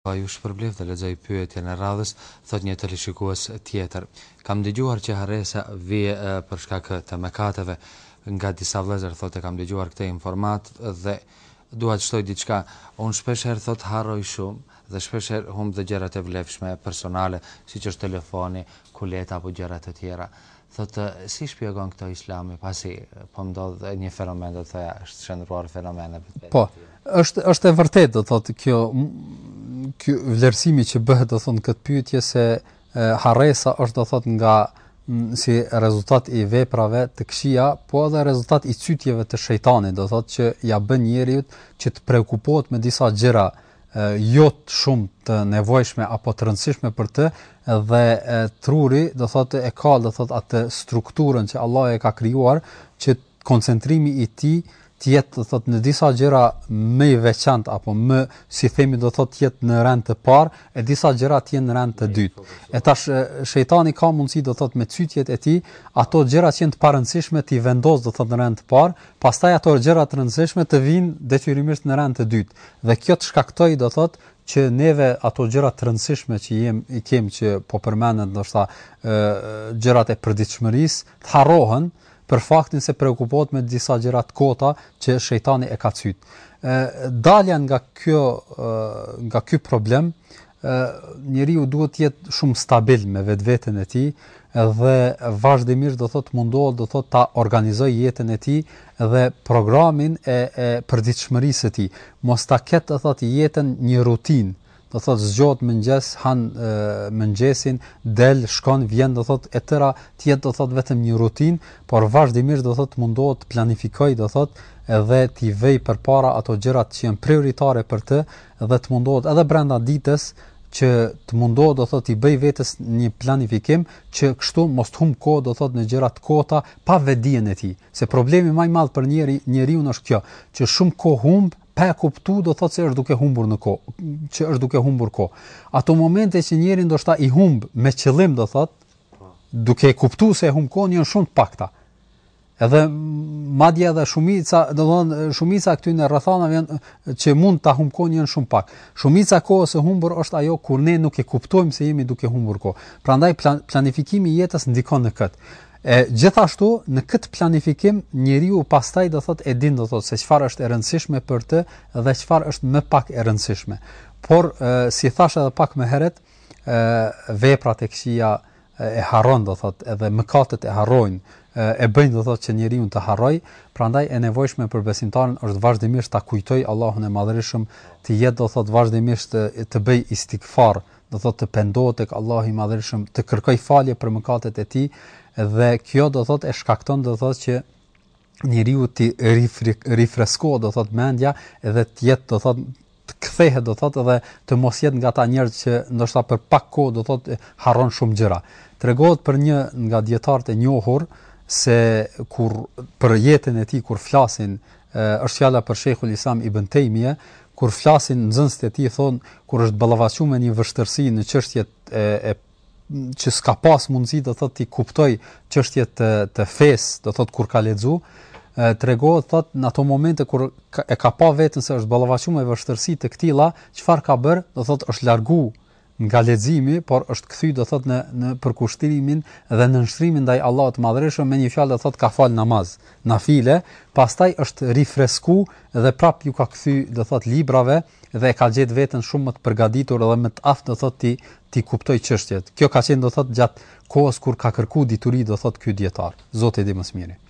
Pa ju shpërblev dhe lezaj pyetje në radhës, thot një të lishikues tjetër. Kam dëgjuar që haresa vje përshka këtë kateve nga disa vlezër, thot e kam dëgjuar këte informat dhe të shtoj diqka. Unë shpesher, thot, haroj shumë dhe shpesher hum dhe gjerat e vlefshme personale, si që është telefoni, kuleta apo gjerat e tjera. Thot, si shpjegon këto islami, pasi po mdodhë një fenomen, dhe të thëja, është shëndruar fenomen e Po, është, është e vërtet, do thot, kjo ky vlerësimi që bëhet do thon këtë pyetje se harresa është do thot nga mm, si rezultat i veprave të këqija, po edhe rezultat i çytjeve të shejtanit, do thot që ja bën njeriu që të prekupohet me disa gjëra jo shumë të nevojshme apo të rëndësishme për të dhe e, truri do thotë e ka do thotë atë strukturën që Allah e ka krijuar që koncentrimi i tij të jetë do thot në disa gjëra më i veçantë apo më si themi do thot jetë në rend të parë e disa gjëra të jenë në rend të dytë. E tash shejtani ka mundësi do thot me çytjet e tij ato gjëra që janë të parëndësishme ti vendos do thot në rend të parë, pastaj ato gjëra të rëndësishme të vijnë detyrimisht në rend të dytë. Dhe kjo të shkaktoi do thot që neve ato gjërat të rëndësishme që jem, i kemë që po përmenet, do shta, gjërat e përdiqëmëris, të harohen, për faktin se preokupohet me disa gjëra të kota që shejtani e ka cytë. Ë dalja nga kjo nga ky problem, ë njeriu duhet të jetë shumë stabil me vetveten e tij dhe vazhdimisht do thotë mundohet do thotë ta organizoj jetën e tij dhe programin e, e përditshmërisë së tij. Mos ta ketë thotë jetën një rutinë do thot zgjohet mëngjes, han mëngjesin, del, shkon, vjen, do thot etëra, ti jet do thot vetëm një rutinë, por vazhdimisht do thot mundohet të planifikoj, do thot edhe ti vëj përpara ato gjërat që janë prioritare për të dhe të mundohet edhe brenda ditës që të mundohet do thot i bëj vetes një planifikim që kështu mos të humb kohë do thot në gjëra të kota pa vedien e tij. Se problemi më i madh për njeri, njeriu është kjo, që shumë kohë humb pa e kuptu do thotë se është duke humbur në kohë, që është duke humbur kohë. Ato momente që njeriu ndoshta i humb me qëllim do thotë, duke e kuptuar se e humb kohën janë shumë të pakta edhe madje edhe shumica, do të thonë shumica këtyn e rrethanave që mund ta humkojnë janë shumë pak. Shumica kohës së humbur është ajo kur ne nuk e kuptojmë se jemi duke humbur kohë. Prandaj plan, planifikimi i jetës ndikon në këtë. E gjithashtu në këtë planifikim njeriu pastaj do thotë e din do thotë se çfarë është e rëndësishme për të dhe çfarë është më pak e rëndësishme. Por e, si thash edhe pak më herët, veprat e këqija e harron do thotë edhe mëkatet e harrojnë e bëjnë do thotë që njeriu të harroj, prandaj e nevojshme për besimtarin është vazhdimisht ta kujtoj Allahun e Madhërisëm, të jetë do thotë vazhdimisht të bëj istighfar, do thotë të pendohet tek Allahu i Madhërisëm, të kërkoj falje për mëkatet e tij dhe kjo do thotë e shkakton do thotë që njeriu të rifreskohet do thotë mendja dhe të jetë do thotë kthehet do thot edhe të mos jetë nga ata njerëz që ndoshta për pak kohë do thot harron shumë gjëra. Tregohet për një nga dietarët e njohur, se kur për jetën e tij kur flasin është fjala për Sheikhul Islam Ibn Taymija kur flasin nxënësit e tij thon kur është ballavaçu me një vështërsi në çështjet e, e që s'ka pas mundësi të thotë ti kuptoj çështjet të, të fesë do thotë kur ka lexu tregohet thotë në ato momente kur ka, e ka pa veten se është ballavaçu me vështërsi të këtilla çfarë ka bër do thotë është larguar nga leximi, por është kthy do thot në në përkushtimin dhe në nënshtrimin ndaj Allahut të Madhreshëm me një fjalë do thot ka fal namaz, nafile, pastaj është rifresku dhe prap ju ka kthy do thot librave dhe e ka gjetë veten shumë më të përgatitur dhe më të aftë do thot ti ti kuptoj çështjet. Kjo ka qenë do thot gjat kohës kur ka kërkuar dituri do thot ky dietar. Zoti i di më së miri.